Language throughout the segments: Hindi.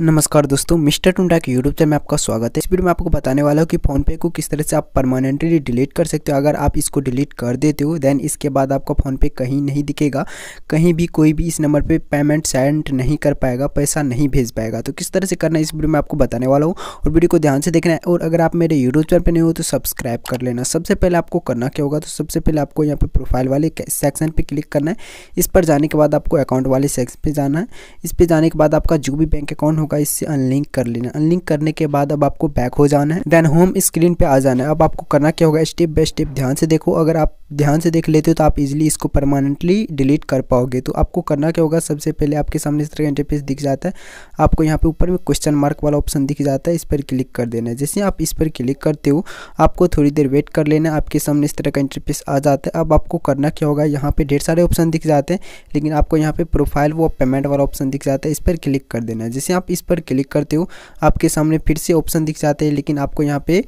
नमस्कार दोस्तों मिस्टर टुंडा के यूट्यूब चैनल में आपका स्वागत है इस वीडियो में आपको बताने वाला हूँ कि फोनपे को किस तरह से आप परमानेंटली डिलीट कर सकते हो अगर आप इसको डिलीट कर देते हो देन इसके बाद आपका फ़ोनपे कहीं नहीं दिखेगा कहीं भी कोई भी इस नंबर पे पेमेंट सेंड नहीं कर पाएगा पैसा नहीं भेज पाएगा तो किस तरह से करना इस वीडियो में आपको बताने वाला हूँ और वीडियो को ध्यान से देखना है और अगर आप मेरे यूट्यूब चैनल पर नहीं हो तो सब्सक्राइब कर लेना सबसे पहले आपको करना क्या होगा तो सबसे पहले आपको यहाँ पर प्रोफाइल वाले सेक्शन पर क्लिक करना है इस पर जाने के बाद आपको अकाउंट वाले सेक्शन पर जाना है इस पर जाने के बाद आपका जो भी बैंक अकाउंट होगा इससे अनलिंक कर लेना अनलिंक करने के बाद अब आपको बैक हो जाना है देन होम स्क्रीन पे आ जाना है अब आपको करना क्या होगा स्टेप बाय स्टेप ध्यान से देखो अगर आप ध्यान से देख लेते हो तो आप इजिली इसको परमानेंटली डिलीट कर पाओगे तो आपको करना क्या होगा सबसे पहले आपके सामने इस तरह का इंटरफेस दिख जाता है आपको यहाँ पे ऊपर में क्वेश्चन मार्क वाला ऑप्शन दिख जाता है इस पर क्लिक कर देना है जैसे आप इस पर क्लिक करते हो आपको थोड़ी देर वेट कर लेना आपके सामने इस तरह का इंटरफेस आ जाता है अब आपको करना क्या होगा यहाँ पे ढेर सारे ऑप्शन दिख जाते हैं लेकिन आपको यहाँ पे प्रोफाइल वो पेमेंट वाला ऑप्शन दिख जाता है इस पर क्लिक कर देना है जैसे आप इस पर क्लिक करते हो आपके सामने फिर से ऑप्शन दिख जाते हैं लेकिन आपको यहाँ पे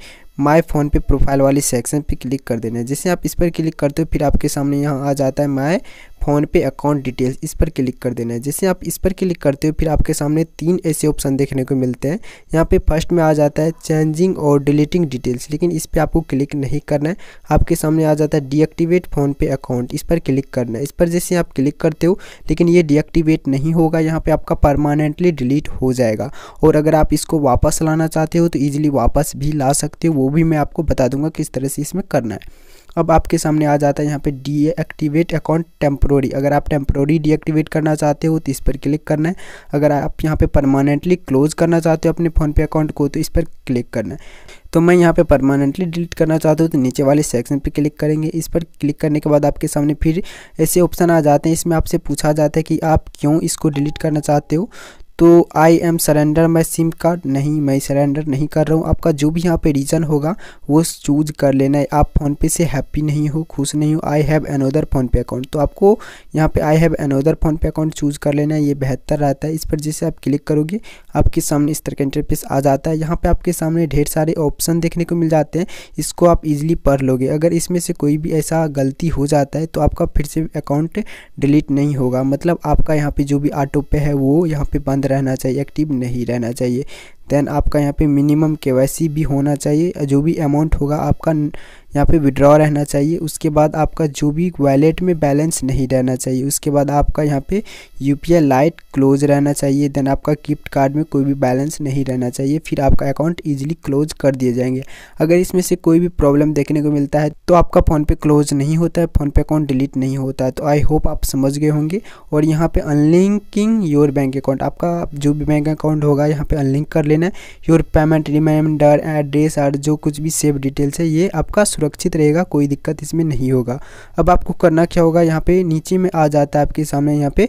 माय फ़ोन पे प्रोफाइल वाले सेक्शन पे क्लिक कर देना है जैसे आप इस पर क्लिक करते हो फिर आपके सामने यहाँ आ जाता है माय फ़ोनपे अकाउंट डिटेल्स इस पर क्लिक कर देना है जैसे आप इस पर क्लिक करते हो फिर आपके सामने तीन ऐसे ऑप्शन देखने को मिलते हैं यहाँ पे फर्स्ट में आ जाता है चेंजिंग और डिलीटिंग डिटेल्स लेकिन इस पर आपको क्लिक नहीं करना है आपके सामने आ जाता है डीएक्टिवेट फ़ोनपे अकाउंट इस पर क्लिक करना है इस पर जैसे आप क्लिक करते हो लेकिन ये डीएक्टिवेट नहीं होगा यहाँ पर आपका परमानेंटली डिलीट हो जाएगा और अगर आप इसको वापस लाना चाहते हो तो ईजिली वापस भी ला सकते हो वो भी मैं आपको बता दूंगा किस तरह से इसमें करना है अब आपके सामने आ जाता है यहाँ पे डीएक्टिवेट अकाउंट टेम्प्रोरी अगर आप टेम्प्रोरी डीएक्टिवेट करना चाहते हो तो इस पर क्लिक करना है अगर आप यहाँ पे परमानेंटली क्लोज करना चाहते हो अपने फ़ोनपे अकाउंट को तो इस पर क्लिक करना है तो मैं यहाँ पे परमानेंटली डिलीट करना चाहता हूँ तो नीचे वाले सेक्शन पे क्लिक करेंगे इस पर क्लिक करने के बाद आपके सामने फिर ऐसे ऑप्शन आ जाते हैं इसमें आपसे पूछा जाता है कि आप क्यों इसको डिलीट करना चाहते हो तो I am surrender my SIM card नहीं मैं सरेंडर नहीं कर रहा हूँ आपका जो भी यहाँ पे रीज़न होगा वो चूज कर लेना है आप फ़ोनपे से हैप्पी नहीं हो खुश नहीं हो I have another PhonePe account तो आपको यहाँ पे I have another PhonePe account choose कर लेना है ये बेहतर रहता है इस पर जैसे आप क्लिक करोगे आपके सामने इस तरह का इंटरफेस आ जाता है यहाँ पर आपके सामने ढेर सारे ऑप्शन देखने को मिल जाते हैं इसको आप इजिली पढ़ लोगे अगर इसमें से कोई भी ऐसा गलती हो जाता है तो आपका फिर से अकाउंट डिलीट नहीं होगा मतलब आपका यहाँ पर जो भी ऑटो पे है वो यहाँ पर बंद रहना चाहिए एक्टिव नहीं रहना चाहिए देन आपका यहाँ पे मिनिमम के भी होना चाहिए जो भी अमाउंट होगा आपका यहाँ पे विड्रॉ रहना चाहिए उसके बाद आपका जो भी वैलेट में बैलेंस नहीं रहना चाहिए उसके बाद आपका यहाँ पे यू पी लाइट क्लोज रहना चाहिए देन आपका गिफ्ट कार्ड में कोई भी बैलेंस नहीं रहना चाहिए फिर आपका अकाउंट ईजिली क्लोज कर दिए जाएंगे अगर इसमें से कोई भी प्रॉब्लम देखने को मिलता है तो आपका फ़ोनपे क्लोज नहीं होता है फ़ोनपे अकाउंट डिलीट नहीं होता है तो आई होप आप समझ गए होंगे और यहाँ पर अनलिंकिंग योर बैंक अकाउंट आपका जो भी बैंक अकाउंट होगा यहाँ पर अनलिंक कर लेना लेन योर पेमेंट रिमाइंडर एड्रेस और जो कुछ भी सेव डिटेल्स है ये आपका सुरक्षित रहेगा कोई दिक्कत इसमें नहीं होगा अब आपको करना क्या होगा यहाँ पे नीचे में आ जाता है आपके सामने यहाँ पे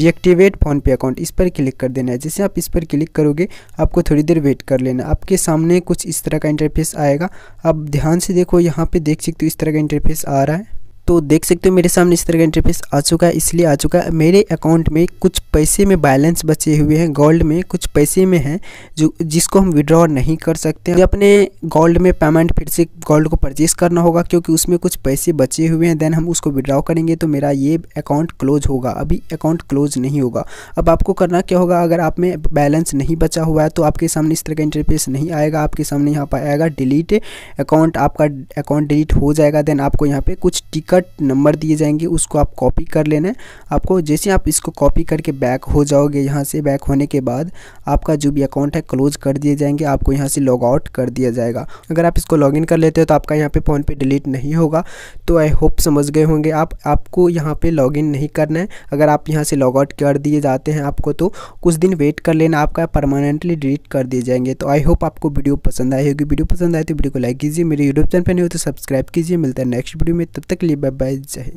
डीएक्टिवेट फ़ोन पे अकाउंट इस पर क्लिक कर देना है जैसे आप इस पर क्लिक करोगे आपको थोड़ी देर वेट कर लेना आपके सामने कुछ इस तरह का इंटरफेस आएगा आप ध्यान से देखो यहाँ पे देख सकते हो इस तरह का इंटरफेस आ रहा है तो देख सकते हो मेरे सामने इस तरह का इंटरफेस आ चुका है इसलिए आ चुका है मेरे अकाउंट में कुछ पैसे में बैलेंस बचे हुए हैं गोल्ड में कुछ पैसे में हैं जो जिसको हम विड्रॉ नहीं कर सकते हैं अपने गोल्ड में पेमेंट फिर से गोल्ड को परचेज करना होगा क्योंकि उसमें कुछ पैसे बचे हुए हैं देन हम उसको विड्रॉ करेंगे तो मेरा ये अकाउंट क्लोज होगा अभी अकाउंट क्लोज नहीं होगा अब आपको करना क्या होगा अगर आप में बैलेंस नहीं बचा हुआ है तो आपके सामने इस तरह का इंटरफेस नहीं आएगा आपके सामने यहाँ पर आएगा डिलीट अकाउंट आपका अकाउंट डिलीट हो जाएगा देन आपको यहाँ पर कुछ टिकट शॉर्टकट नंबर दिए जाएंगे उसको आप कॉपी कर लेना है आपको जैसे आप इसको कॉपी करके बैक हो जाओगे यहाँ से बैक होने के बाद आपका जो भी अकाउंट है क्लोज कर दिए जाएंगे आपको यहाँ से लॉग आउट कर दिया जाएगा अगर आप इसको लॉग कर लेते हो तो आपका यहाँ पर फ़ोन पे डिलीट नहीं होगा तो आई होप समझ गए होंगे आप आपको यहाँ पे लॉग नहीं करना है अगर आप यहाँ से लॉग आउट कर दिए जाते हैं आपको तो कुछ दिन वेट कर लेना आपका परमानेंटली डिलीट कर दिए जाएंगे तो आई होप आपको वीडियो पसंद आई होगी वीडियो पसंद आए तो वीडियो को लाइक कीजिए मेरे यूट्यूब चैनल पर नहीं हो तो सब्सक्राइब कीजिए मिलता है नेक्स्ट वीडियो में तब तक लिए बैठ जाए